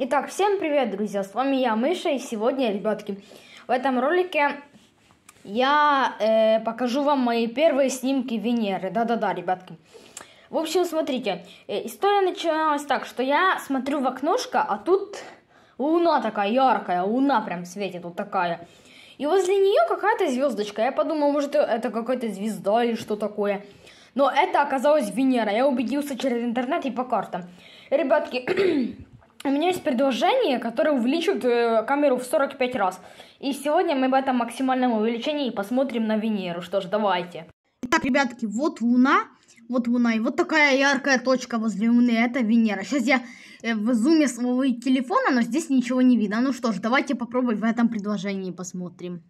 Итак, всем привет, друзья, с вами я, Мыша, и сегодня, ребятки, в этом ролике я э, покажу вам мои первые снимки Венеры, да-да-да, ребятки. В общем, смотрите, э, история начиналась так, что я смотрю в окношко, а тут луна такая яркая, луна прям светит вот такая. И возле нее какая-то звездочка. Я подумал, может, это какая-то звезда или что такое. Но это оказалось Венера. Я убедился через интернет и по картам. Ребятки, У меня есть предложение, которое увеличит э, камеру в 45 раз. И сегодня мы об этом максимальном увеличении посмотрим на Венеру. Что ж, давайте. Итак, ребятки, вот Луна. Вот Луна. И вот такая яркая точка возле Луны. Это Венера. Сейчас я э, в зуме своего телефона, но здесь ничего не видно. Ну что ж, давайте попробовать в этом предложении посмотрим.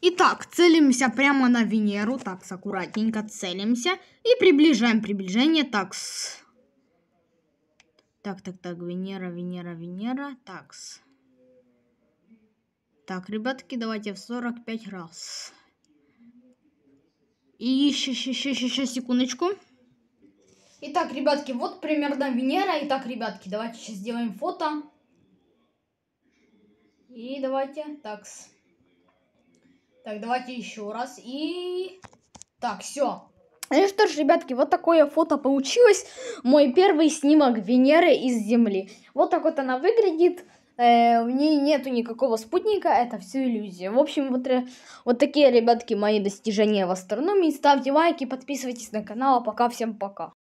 Итак, целимся прямо на Венеру. Так, аккуратненько целимся. И приближаем приближение. Так, с... Так, так, так, Венера, Венера, Венера. Такс. Так, ребятки, давайте в 45 раз. И еще, еще, еще, еще, еще секундочку. Итак, ребятки, вот примерно Венера. Итак, ребятки, давайте сейчас сделаем фото. И давайте, такс. Так, давайте еще раз. И... Так, все. Ну что ж, ребятки, вот такое фото получилось. Мой первый снимок Венеры из Земли. Вот так вот она выглядит. Э, нее нету никакого спутника, это все иллюзия. В общем, вот, э, вот такие, ребятки, мои достижения в астрономии. Ставьте лайки, подписывайтесь на канал. А пока, всем пока.